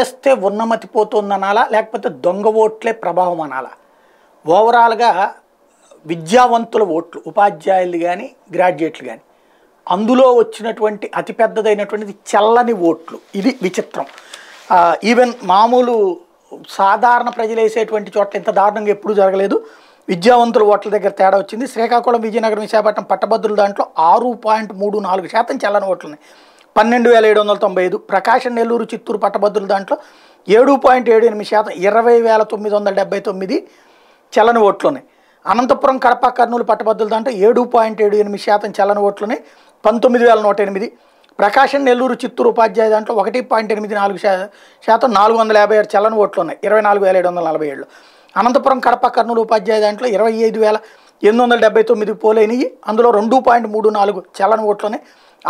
చేస్తే ఉన్నమతి పోతుందనాలా లేకపోతే దొంగ ఓట్లే ప్రభావం అనాలా ఓవరాల్గా విద్యావంతుల ఓట్లు ఉపాధ్యాయులు కానీ గ్రాడ్యుయేట్లు కానీ అందులో వచ్చినటువంటి అతిపెద్దదైనటువంటిది చల్లని ఓట్లు ఇది విచిత్రం ఈవెన్ మామూలు సాధారణ ప్రజలు వేసేటువంటి చోట్ల ఇంత దారుణంగా ఎప్పుడూ జరగలేదు విద్యావంతుల ఓట్ల దగ్గర తేడా వచ్చింది శ్రీకాకుళం విజయనగరం విశాఖపట్నం పట్టభద్రుల దాంట్లో ఆరు పాయింట్ మూడు నాలుగు శాతం చల్లని ఓట్లున్నాయి పన్నెండు వేల ఏడు వందల తొంభై ఐదు ప్రకాశం నెల్లూరు చిత్తూరు పట్టభద్రుల దాంట్లో ఏడు పాయింట్ ఏడు ఎనిమిది శాతం ఇరవై వేల తొమ్మిది వందల డెబ్బై తొమ్మిది చలన ఓట్లున్నాయి అనంతపురం కడప కర్నూలు పట్టభద్రుల దాంట్లో ఏడు పాయింట్ ఏడు ఎనిమిది శాతం చలన ఓట్లున్నాయి పంతొమ్మిది వేల నూట ఎనిమిది ప్రకాశం నెల్లూరు చిత్తూరు ఉపాధ్యాయ దాంట్లో ఒకటి పాయింట్ ఎనిమిది నాలుగు శాతం నాలుగు వందల యాభై ఆరు చలన ఓట్లు ఉన్నాయి ఇరవై నాలుగు వేల ఏడు వందల నలభై ఏడు అనంతపురం కడప కర్నూలు ఉపాధ్యాయ దాంట్లో ఇరవై ఐదు వేల ఎనిమిది వందల డెబ్బై తొమ్మిది పోలైనవి అందులో రెండు పాయింట్ మూడు నాలుగు చల్లని ఓట్లని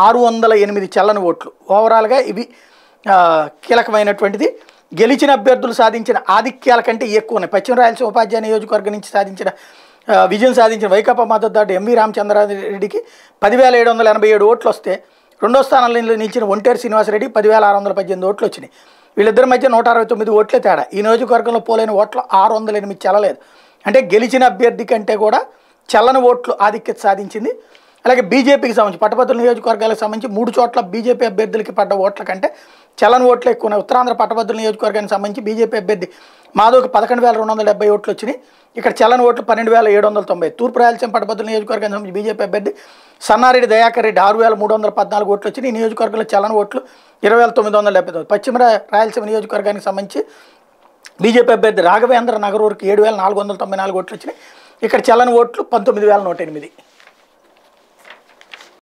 ఆరు వందల ఎనిమిది చల్లని ఓట్లు ఓవరాల్గా ఇవి కీలకమైనటువంటిది గెలిచిన అభ్యర్థులు సాధించిన ఆధిక్యాల కంటే ఎక్కువ ఉన్నాయి పశ్చిమ రాయలసీమ ఉపాధ్యాయ నియోజకవర్గం నుంచి సాధించిన విజయం సాధించిన వైకాపా మద్దతుదారుడు ఎంవి రామచంద్రారెడ్డికి పదివేల ఏడు వందల ఎనభై ఏడు ఓట్లు వస్తే రెండో స్థానంలో నిలిచిన ఒంటేరు శ్రీనివాసరెడ్డి పదివేల ఆరు వందల పద్దెనిమిది ఓట్లు వచ్చినాయి వీళ్ళిద్దరి మధ్య నూట అరవై తొమ్మిది ఓట్లే తేడా ఈ నియోజకవర్గంలో పోలైన ఓట్లు ఆరు వందల ఎనిమిది చెలలేదు అంటే గెలిచిన అభ్యర్థి కంటే కూడా చల్లని ఓట్లు ఆధిక్యత సాధించింది అలాగే బీజేపీకి సంబంధించి పట్టభద్రుల నియోజకవర్గాలకు సంబంధించి మూడు చోట్ల బీజేపీ అభ్యర్థులకి పడ్డ ఓట్ల కంటే చలన ఓట్లు ఎక్కువ ఉత్తరాంధ్ర పట్టభద్రుల నియోజకవర్గానికి సంబంధించి బీజేపీ అభ్యర్థి మాధవ్కి పదకొండు వేల రెండు వందల డెబ్బై ఓట్లు వచ్చినాయి ఇక్కడ చలన ఓట్లు పన్నెండు వేల ఏడు వందల తొంభై తూర్పు రాయలసీమ పట్టభద్రుల నియోజకవర్గానికి సంబంధించి బీజేపీ అభ్యర్థి సన్నారెడ్డి దయాకర్ రెడ్డి ఆరు వేల మూడు వందల పద్నాలుగు ఓట్లు వచ్చినాయి నియోజకవర్గంలో చలన ఓట్లు ఇరవై వేల తొమ్మిది వందల డెబ్బై తొమ్మిది పశ్చిమ రాయలసీమ నియోజకవర్గానికి సంబంధించి బీజేపీ అభ్యర్థి రాఘవేంద్ర నగరూరుకి ఏడు వేల నాలుగు వందల తొంభై నాలుగు ఓట్లు వచ్చినాయి ఇక్కడ చలన ఓట్లు పంతొమ్మిది వేల నూట ఎనిమిది